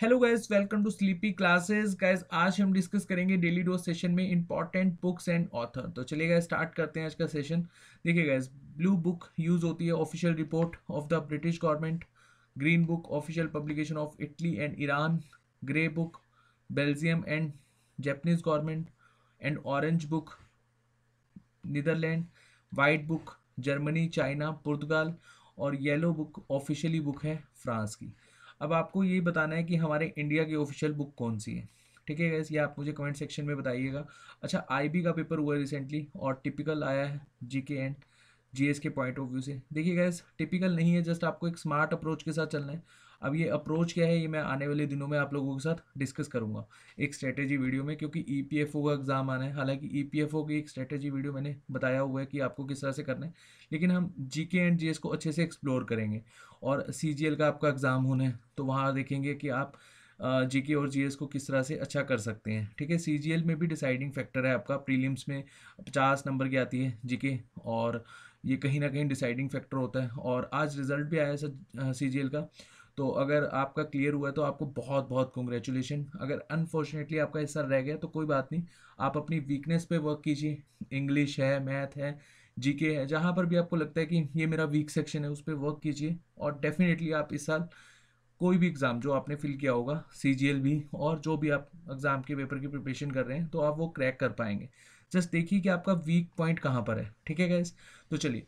hello guys welcome to sleepy classes guys आज हम discuss करेंगे डेली डोज सेशन में इंपॉर्टेंट बुक्स एंड ऑथर तो चलिए स्टार्ट करते हैं आज का सेशन देखिए गाइज ब्लू बुक यूज होती है official report of the British government green book official publication of Italy and Iran grey book Belgium and Japanese government and orange book Netherland white book Germany China पुर्तगाल और yellow book officially book है France की अब आपको ये बताना है कि हमारे इंडिया की ऑफिशियल बुक कौन सी है ठीक है गैस ये आप मुझे कमेंट सेक्शन में बताइएगा अच्छा आईबी का पेपर हुआ है रिसेंटली और टिपिकल आया है जीके एंड जीएस के पॉइंट ऑफ व्यू से देखिए गैस टिपिकल नहीं है जस्ट आपको एक स्मार्ट अप्रोच के साथ चलना है अब ये अप्रोच क्या है ये मैं आने वाले दिनों में आप लोगों के साथ डिस्कस करूँगा एक स्ट्रेटेजी वीडियो में क्योंकि ई पी एफ ओ का एग्ज़ाम आना है हालांकि ई पी एफ ओ की एक स्ट्रेटेजी वीडियो मैंने बताया हुआ है कि आपको किस तरह से करना है लेकिन हम जी के एंड जी एस को अच्छे से एक्सप्लोर करेंगे और सी जी एल का आपका एग्ज़ाम होना है तो वहाँ देखेंगे कि आप जी के और जी को किस तरह से अच्छा कर सकते हैं ठीक है सी में भी डिसाइडिंग फैक्टर है आपका प्रीलिम्स में पचास नंबर की आती है जी और ये कहीं ना कहीं डिसाइडिंग फैक्टर होता है और आज रिजल्ट भी आया सर सी का तो अगर आपका क्लियर हुआ तो आपको बहुत बहुत कॉन्ग्रेचुलेशन अगर अनफॉर्चुनेटली आपका हिस्सा रह गया तो कोई बात नहीं आप अपनी वीकनेस पे वर्क कीजिए इंग्लिश है मैथ है जीके है जहाँ पर भी आपको लगता है कि ये मेरा वीक सेक्शन है उस पर वर्क कीजिए और डेफिनेटली आप इस साल कोई भी एग्ज़ाम जो आपने फिल किया होगा सी भी और जो भी आप एग्ज़ाम के पेपर की प्रिपरेशन कर रहे हैं तो आप वो क्रैक कर पाएंगे जस्ट देखिए कि आपका वीक पॉइंट कहाँ पर है ठीक है गैस तो चलिए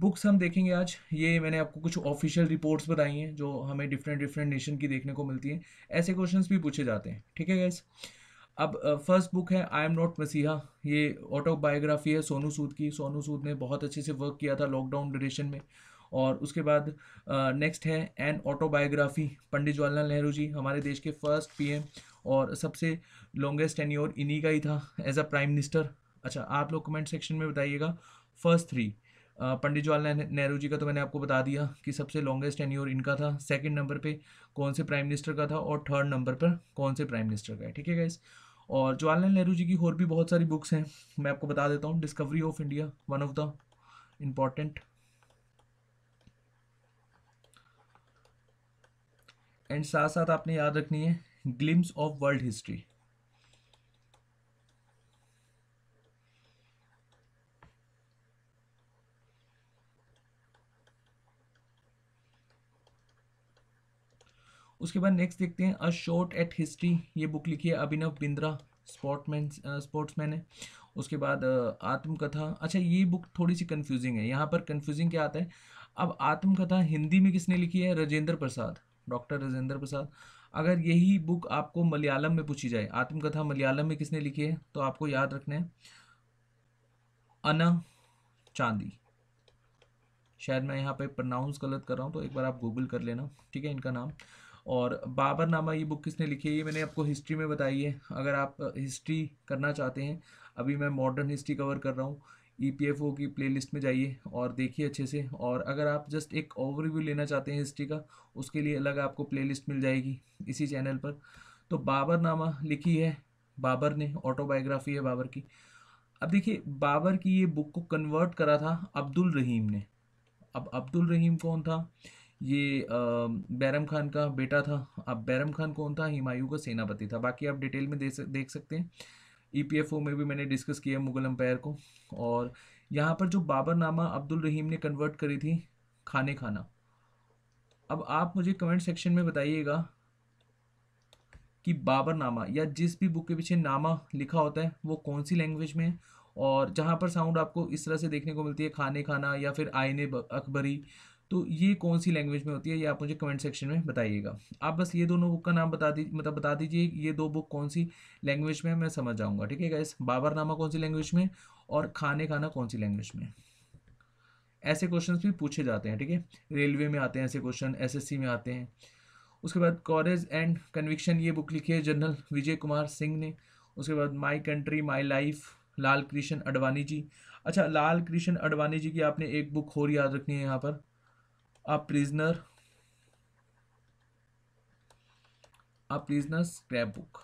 बुक्स हम देखेंगे आज ये मैंने आपको कुछ ऑफिशियल रिपोर्ट्स बताई हैं जो हमें डिफरेंट डिफरेंट नेशन की देखने को मिलती हैं ऐसे क्वेश्चन भी पूछे जाते हैं ठीक है गैस अब फर्स्ट बुक है आई एम नॉट मसीहा ये ऑटोबायोग्राफी है सोनू सूद की सोनू सूद ने बहुत अच्छे से वर्क किया था लॉकडाउन ड्यूरेशन में और उसके बाद नेक्स्ट uh, है एन ऑटोबायोग्राफी पंडित जवाहरलाल नेहरू जी हमारे देश के फर्स्ट पी और सबसे लॉन्गेस्ट टेन्योर इन्हीं का ही था एज अ प्राइम मिनिस्टर अच्छा आप लोग कमेंट सेक्शन में बताइएगा फर्स्ट थ्री पंडित जवाहरलाल नेहरू जी का तो मैंने आपको बता दिया कि सबसे लॉन्गेस्ट टेन्योर इनका था सेकंड नंबर पे कौन से प्राइम मिनिस्टर का था और थर्ड नंबर पर कौन से प्राइम मिनिस्टर का है ठीक है गाइस और जवाहरलाल नेहरू जी की और भी बहुत सारी बुक्स हैं मैं आपको बता देता हूँ discovery of India one of the important and साथ साथ आपने याद रखनी है ग्लिम्स ऑफ वर्ल्ड हिस्ट्री उसके बाद नेक्स्ट देखते हैं अ शॉर्ट एट हिस्ट्री ये बुक लिखी है अभिनव बिंद्रा स्पोर्टमैन स्पोर्ट्समैन है उसके बाद आत्मकथा अच्छा ये बुक थोड़ी सी कन्फ्यूजिंग है यहाँ पर कन्फ्यूजिंग क्या आता है अब आत्मकथा हिंदी में किसने लिखी है राजेंद्र प्रसाद डॉक्टर राजेंद्र प्रसाद अगर यही बुक आपको मलयालम में पूछी जाए आत्मकथा मलयालम में किसने लिखी है तो आपको याद रखना है अना चांदी शायद मैं यहाँ पे प्रनाउंस गलत कर रहा हूँ तो एक बार आप गूगल कर लेना ठीक है इनका नाम और बाबरनामा ये बुक किसने लिखी है ये मैंने आपको हिस्ट्री में बताई है अगर आप हिस्ट्री करना चाहते हैं अभी मैं मॉडर्न हिस्ट्री कवर कर रहा हूँ ई पी एफ ओ की प्लेलिस्ट में जाइए और देखिए अच्छे से और अगर आप जस्ट एक ओवरव्यू लेना चाहते हैं हिस्ट्री का उसके लिए अलग आपको प्लेलिस्ट मिल जाएगी इसी चैनल पर तो बाबरनामा लिखी है बाबर ने ऑटोबायोग्राफी है बाबर की अब देखिए बाबर की ये बुक को कन्वर्ट करा था अब्दुल रहीम ने अब अब्दुल रहीम कौन था ये बैरम खान का बेटा था अब बैरम खान कौन था हिमायू का सेनापति था बाकी आप डिटेल में देख सकते हैं ई e में भी मैंने डिस्कस किया मुगल अम्पायर को और यहाँ पर जो बाबरनामा अब्दुल रहीम ने कन्वर्ट करी थी खाने खाना अब आप मुझे कमेंट सेक्शन में बताइएगा कि बाबरनामा या जिस भी बुक के पीछे नामा लिखा होता है वो कौन सी लैंग्वेज में है और जहाँ पर साउंड आपको इस तरह से देखने को मिलती है खाने खाना या फिर आईने अकबरी तो ये कौन सी लैंग्वेज में होती है ये आप मुझे कमेंट सेक्शन में बताइएगा आप बस ये दोनों बुक का नाम बता दी मतलब बता दीजिए ये दो बुक कौन सी लैंग्वेज में मैं समझ जाऊँगा ठीक है गैस बाबरनामा कौन सी लैंग्वेज में और खाने खाना कौन सी लैंग्वेज में ऐसे क्वेश्चंस भी पूछे जाते हैं ठीक है रेलवे में आते हैं ऐसे क्वेश्चन एसएससी में आते हैं उसके बाद कॉरेज एंड कन्विक्शन ये बुक लिखी है जनरल विजय कुमार सिंह ने उसके बाद my country my life Lal Krishna Advani ji अच्छा लाल कृष्ण अडवाणी जी की आपने एक बुक और याद रखनी है यहाँ पर a prisoner a prisoner's scrapbook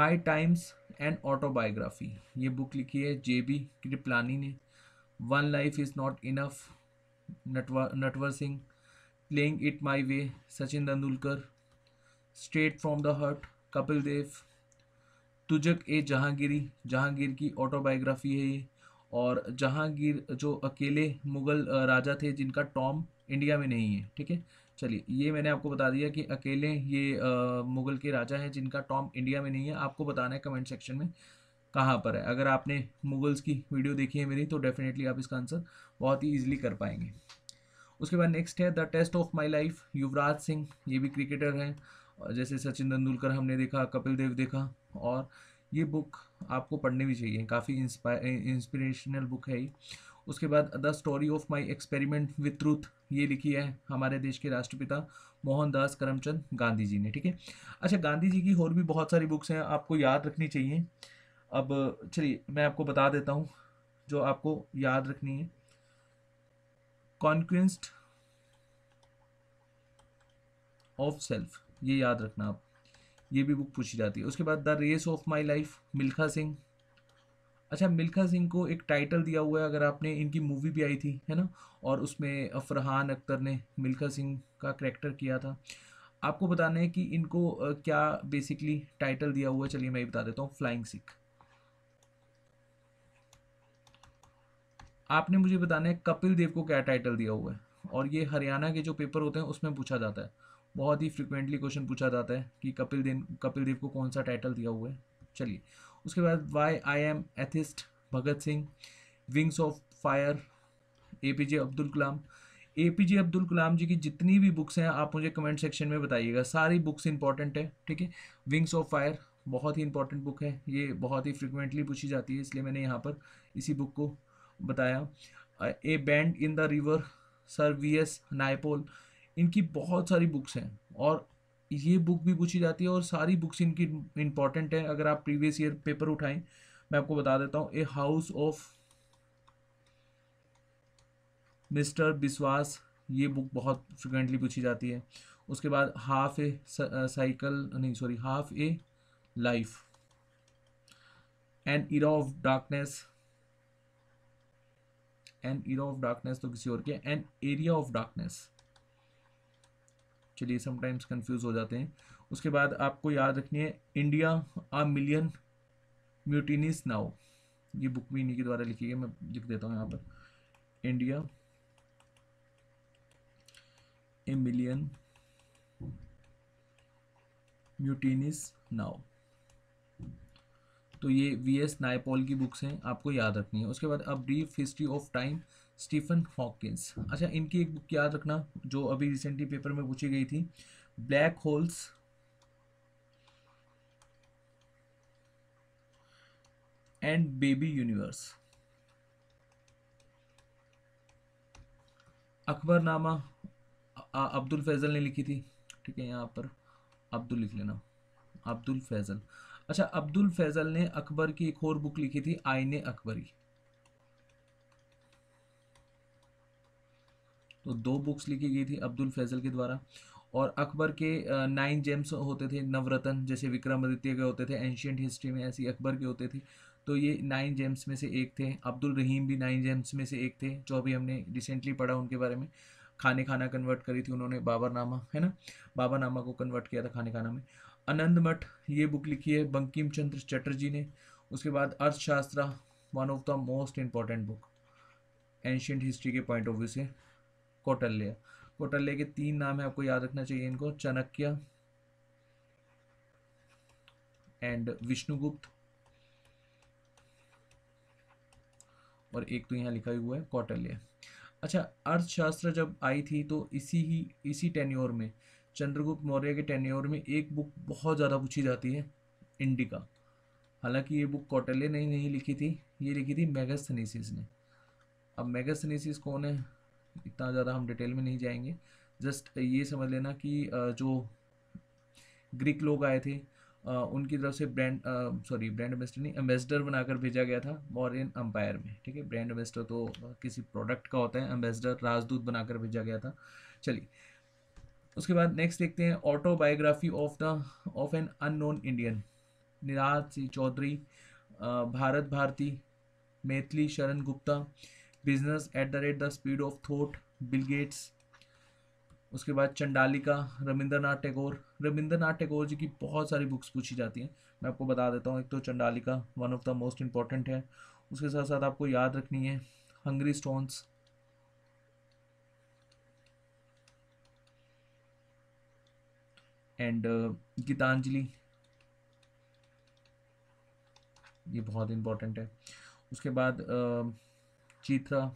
my times and autobiography ये बुक लिखी है जे बी कृपलानी ने one life is not enough Natwar Natwar Singh playing it my way Sachin Tendulkar straight from the heart Kapil Dev Tuzuk e Jahangiri Jahangir की ऑटोबायोग्राफी है ये और जहांगीर जो अकेले मुगल राजा थे जिनका टॉम इंडिया में नहीं है ठीक है चलिए ये मैंने आपको बता दिया कि अकेले ये आ, मुगल के राजा हैं जिनका टॉम इंडिया में नहीं है आपको बताना है कमेंट सेक्शन में कहाँ पर है अगर आपने मुगल्स की वीडियो देखी है मेरी तो डेफिनेटली आप इसका आंसर बहुत ही ईजिली कर पाएंगे उसके बाद नेक्स्ट है the test of my life Yuvraj Singh ये भी क्रिकेटर हैं जैसे सचिन तेंदुलकर हमने देखा कपिल देव देखा और ये बुक आपको पढ़नी भी चाहिए काफ़ी इंस्पिरेशनल बुक है ये उसके बाद the story of my experiment with truth ये लिखी है हमारे देश के राष्ट्रपिता मोहनदास करमचंद गांधी जी ने ठीक है अच्छा गांधी जी की और भी बहुत सारी बुक्स हैं आपको याद रखनी चाहिए अब चलिए मैं आपको बता देता हूँ जो आपको याद रखनी है कॉन्क्वेस्ट ऑफ सेल्फ ये याद रखना आप ये भी बुक पूछी जाती है उसके बाद the race of my life Milkha Singh अच्छा मिल्खा सिंह को एक टाइटल दिया हुआ है अगर आपने इनकी मूवी भी आई थी है ना और उसमें अफरहान अख्तर ने मिल्खा सिंह का करेक्टर किया था आपको बताना है कि इनको क्या बेसिकली टाइटल दिया हुआ है चलिए मैं बता देता हूँ फ्लाइंग सिख आपने मुझे बताना है कपिल देव को क्या टाइटल दिया हुआ है और ये हरियाणा के जो पेपर होते हैं उसमें पूछा जाता है बहुत ही फ्रिक्वेंटली क्वेश्चन पूछा जाता है कि कपिल देव कपिल देव को कौन सा टाइटल दिया हुआ है चलिए उसके बाद why I am atheist Bhagat Singh wings of fire A P J Abdul Kalam A P J Abdul Kalam ji की जितनी भी बुक्स हैं आप मुझे कमेंट सेक्शन में बताइएगा सारी बुक्स इंपॉर्टेंट है ठीक है विंग्स ऑफ फायर बहुत ही इंपॉर्टेंट बुक है ये बहुत ही फ्रिक्वेंटली पूछी जाती है इसलिए मैंने यहाँ पर इसी बुक को बताया a bend in the river sir V S Naipaul इनकी बहुत सारी बुक्स हैं और ये बुक भी पूछी जाती है और सारी बुक्स इनकी इम्पॉर्टेंट है अगर आप प्रीवियस ईयर पेपर उठाएं मैं आपको बता देता हूँ ए हाउस ऑफ मिस्टर विश्वास ये बुक बहुत फ्रिक्वेंटली पूछी जाती है उसके बाद हाफ ए साइकिल नहीं sorry half a life an era of darkness an era of darkness तो किसी और के एन एरिया ऑफ डार्कनेस चलिए समटाइम्स कंफ्यूज हो जाते हैं उसके बाद आपको याद रखनी है India a million mutinies now ये बुक भी इन्हीं के द्वारा लिखी है मैं लिख देता हूँ यहाँ पर India a million mutinies now तो ये वी एस नायपॉल की बुक्स हैं आपको याद रखनी है उसके बाद अब brief history of time Stephen Hawkins अच्छा इनकी एक बुक याद रखना जो अभी रिसेंटली पेपर में पूछी गई थी black holes and baby universe Akbarnama Abdul Faizal ने लिखी थी ठीक है यहाँ पर अब्दुल लिख लेना अब्दुल फैज़ल अच्छा अब्दुल फैजल ने अकबर की एक और बुक लिखी थी आईने अकबरी तो दो बुक्स लिखी गई थी अब्दुल फैजल के द्वारा और अकबर के नाइन जेम्स होते थे नवरत्न जैसे विक्रमादित्य के होते थे एंशियंट हिस्ट्री में ऐसी अकबर के होते थे तो ये नाइन जेम्स में से एक थे अब्दुल रहीम भी नाइन जेम्स में से एक थे जो अभी हमने रिसेंटली पढ़ा उनके बारे में खाने खाना कन्वर्ट करी थी उन्होंने नामा है ना बाबा नामा को कन्वर्ट किया था खाने खाना में आनंद मठ ये बुक लिखी है बंकिम चंद्र चटर्जी ने उसके बाद Arthashastra one of the most important book ancient history के पॉइंट ऑफ व्यू से कौटल्य कौटल्य के तीन नाम है आपको याद रखना चाहिए इनको चाणक्य एंड विष्णुगुप्त और एक तो यहाँ लिखा हुआ है कौटल्य अच्छा अर्थशास्त्र जब आई थी तो इसी ही इसी टेन्योर में चंद्रगुप्त मौर्य के टेन्योर में एक बुक बहुत ज़्यादा पूछी जाती है इंडिका हालांकि ये बुक कौटल्य ने नहीं लिखी थी ये लिखी थी मेगास्थनीसिस ने अब मेगास्थनीसिस कौन है इतना ज़्यादा हम डिटेल में नहीं जाएंगे जस्ट ये समझ लेना कि जो ग्रीक लोग आए थे उनकी तरफ से ब्रांड सॉरी ब्रांड एम्बेसडर नहीं एम्बेसडर बनाकर भेजा गया था मॉरियन अम्पायर में ठीक है ब्रांड एम्बेसडर तो किसी प्रोडक्ट का होता है एम्बेसडर राजदूत बनाकर भेजा गया था चलिए उसके बाद नेक्स्ट देखते हैं autobiography of the of an unknown Indian Niraj Singh Chaudhari Bharat Bharati Maithili Sharan Gupta business at the rate the speed of thought Bill Gates उसके बाद चंडालिका रविंद्रनाथ टैगोर रविंद्रनाथ टैगोर जी की बहुत सारी बुक्स पूछी जाती हैं मैं आपको बता देता हूँ एक तो Chandalika one of the most important है उसके साथ साथ आपको याद रखनी है हंग्री स्टोन्स एंड गीतांजलि ये बहुत इम्पोर्टेंट है उसके बाद uh, चित्रा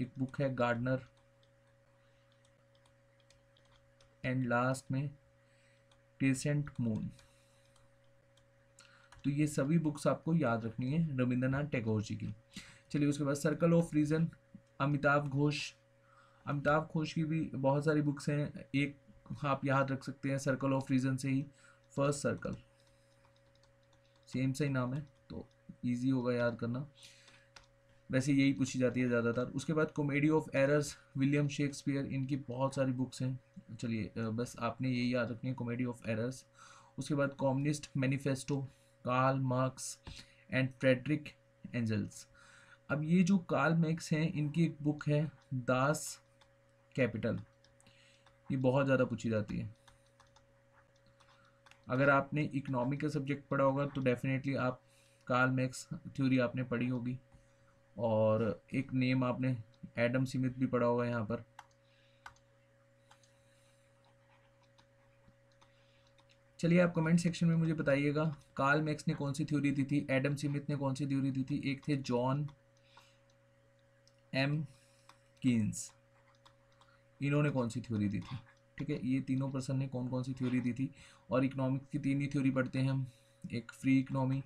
एक बुक है गार्डनर एंड लास्ट में क्रिसेंट मून तो ये सभी बुक्स आपको याद रखनी है रविंद्रनाथ टैगोर जी की चलिए उसके बाद circle of reason Amitabh Ghosh Amitabh Ghosh की भी बहुत सारी बुक्स हैं एक आप याद रख सकते हैं सर्कल ऑफ रीजन से ही फर्स्ट सर्कल सेम सही ही नाम है तो इजी होगा याद करना वैसे यही पूछी जाती है ज़्यादातर उसके बाद comedy of errors William Shakespeare इनकी बहुत सारी बुक्स हैं चलिए बस आपने यही याद रखनी है कॉमेडी ऑफ एरर्स उसके बाद communist manifesto Karl Marx and Friedrich Engels अब ये जो कार्ल मैक्स हैं इनकी एक बुक है दास कैपिटल ये बहुत ज़्यादा पूछी जाती है अगर आपने इकनॉमिक का सब्जेक्ट पढ़ा होगा तो डेफिनेटली आप कार्ल मैक्स थ्योरी आपने पढ़ी होगी और एक नेम आपने एडम स्मिथ भी पढ़ा होगा यहाँ पर चलिए आप कमेंट सेक्शन में मुझे बताइएगा कार्ल मैक्स ने कौन सी थ्योरी दी थी एडम स्मिथ ने कौन सी थ्योरी दी थी एक थे जॉन एम किन्स इन्होंने कौन सी थ्योरी दी थी ठीक है ये तीनों पर्सन ने कौन कौन सी थ्योरी दी थी और इकोनॉमिक्स की तीन ही थ्योरी पढ़ते हैं हम एक फ्री इकोनॉमी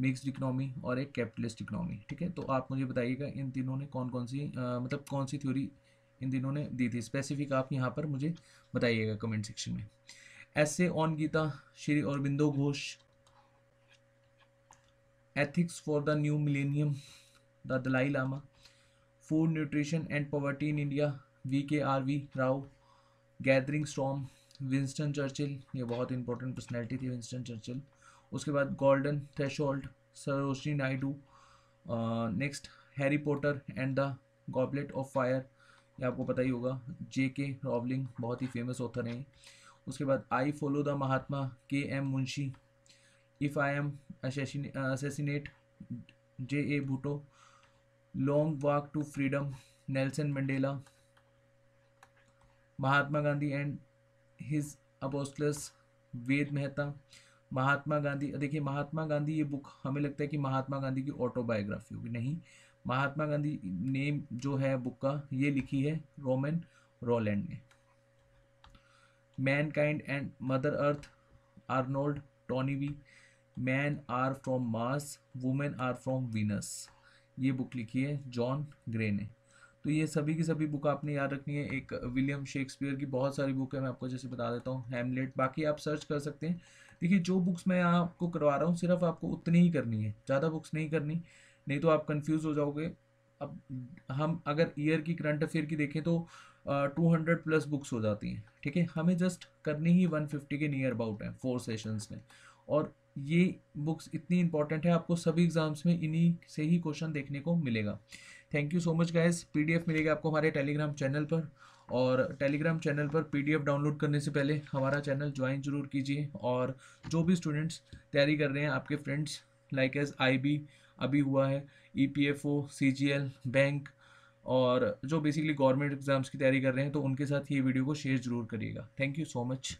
मिक्सड इकनॉमी और एक कैपिटलिस्ट इकनॉमी ठीक है तो आप मुझे बताइएगा इन तीनों ने कौन कौन सी आ, मतलब कौन सी थ्योरी इन तीनों ने दी थी स्पेसिफिक आप यहाँ पर मुझे बताइएगा कमेंट सेक्शन में ऐसे on Gita Shri Aurobindo Ghosh ethics for the new millennium the Dalai Lama food nutrition and poverty in India V K R V Rao gathering storm Winston Churchill ये बहुत इंपॉर्टेंट पर्सनैलिटी थी विंस्टन चर्चिल उसके बाद golden threshold Sarojini Naidu next Harry Potter and the goblet of fire ये आपको पता ही होगा जे के रॉवलिंग बहुत ही फेमस ऑथर हैं उसके बाद I follow the Mahatma K M Munshi if I am assassinate J A Bhutto long walk to freedom Nelson Mandela Mahatma Gandhi and his apostles Ved Mehta Mahatma Gandhi देखिए महात्मा गांधी ये बुक हमें लगता है कि महात्मा गांधी की ऑटोबायोग्राफी होगी नहीं महात्मा गांधी नेम जो है बुक का ये लिखी है रोमन रोलैंड ने mankind and mother earth Arnold Toynbee men are from Mars women are from Venus ये बुक लिखी है जॉन ग्रे ने तो ये सभी की सभी बुक आपने याद रखनी है एक विलियम शेक्सपियर की बहुत सारी बुक है मैं आपको जैसे बता देता हूँ हेमलेट बाकी आप सर्च कर सकते हैं देखिए जो बुक्स मैं आपको करवा रहा हूँ सिर्फ आपको उतनी ही करनी है ज़्यादा बुक्स नहीं करनी नहीं तो आप कन्फ्यूज़ हो जाओगे अब हम अगर ईयर की करंट अफेयर की देखें तो टू हंड्रेड प्लस बुक्स हो जाती हैं ठीक है हमें जस्ट करनी ही वन फिफ्टी के नियर अबाउट हैं फोर सेशंस में और ये बुक्स इतनी इंपॉर्टेंट है आपको सभी एग्जाम्स में इन्हीं से ही क्वेश्चन देखने को मिलेगा thank you so much guys PDF मिलेगा आपको हमारे टेलीग्राम चैनल पर और टेलीग्राम चैनल पर पीडीएफ डाउनलोड करने से पहले हमारा चैनल ज्वाइन जरूर कीजिए और जो भी स्टूडेंट्स तैयारी कर रहे हैं आपके फ्रेंड्स लाइक एज आई अभी हुआ है E P F O C G L bank और जो बेसिकली गवर्नमेंट एग्ज़ाम्स की तैयारी कर रहे हैं तो उनके साथ ये वीडियो को शेयर ज़रूर करिएगा थैंक यू सो मच